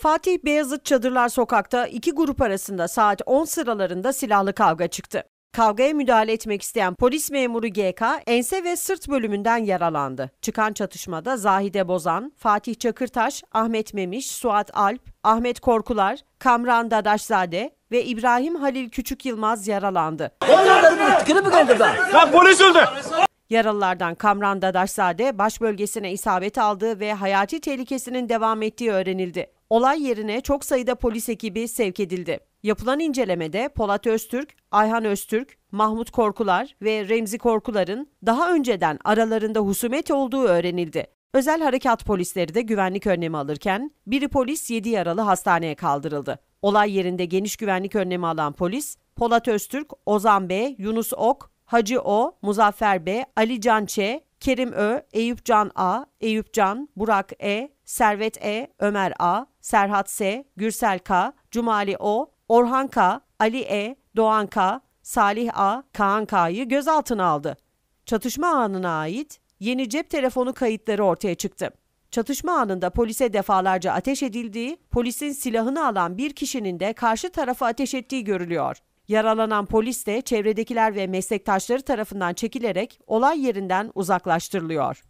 Fatih Beyazıt Çadırlar Sokak'ta iki grup arasında saat 10 sıralarında silahlı kavga çıktı. Kavgaya müdahale etmek isteyen polis memuru GK ense ve sırt bölümünden yaralandı. Çıkan çatışmada Zahide Bozan, Fatih Çakırtaş, Ahmet Memiş, Suat Alp, Ahmet Korkular, Kamran Dadaşzade ve İbrahim Halil Küçük Yılmaz yaralandı. Onlar da bunu tükürüp mü geldi Lan polis öldü. Yaralılardan Kamran Dadaşzade baş bölgesine isabet aldığı ve hayati tehlikesinin devam ettiği öğrenildi. Olay yerine çok sayıda polis ekibi sevk edildi. Yapılan incelemede Polat Öztürk, Ayhan Öztürk, Mahmut Korkular ve Remzi Korkular'ın daha önceden aralarında husumet olduğu öğrenildi. Özel harekat polisleri de güvenlik önlemi alırken biri polis 7 yaralı hastaneye kaldırıldı. Olay yerinde geniş güvenlik önlemi alan polis Polat Öztürk, Ozan Bey, Yunus Ok, Hacı O, Muzaffer B, Ali Can Ç, Kerim Ö, Eyüp Can A, Eyüp Can, Burak E, Servet E, Ömer A, Serhat S, Gürsel K, Cumali O, Orhan K, Ali E, Doğan K, Salih A, Kaan K'yı gözaltına aldı. Çatışma anına ait yeni cep telefonu kayıtları ortaya çıktı. Çatışma anında polise defalarca ateş edildiği, polisin silahını alan bir kişinin de karşı tarafa ateş ettiği görülüyor. Yaralanan polis de çevredekiler ve meslektaşları tarafından çekilerek olay yerinden uzaklaştırılıyor.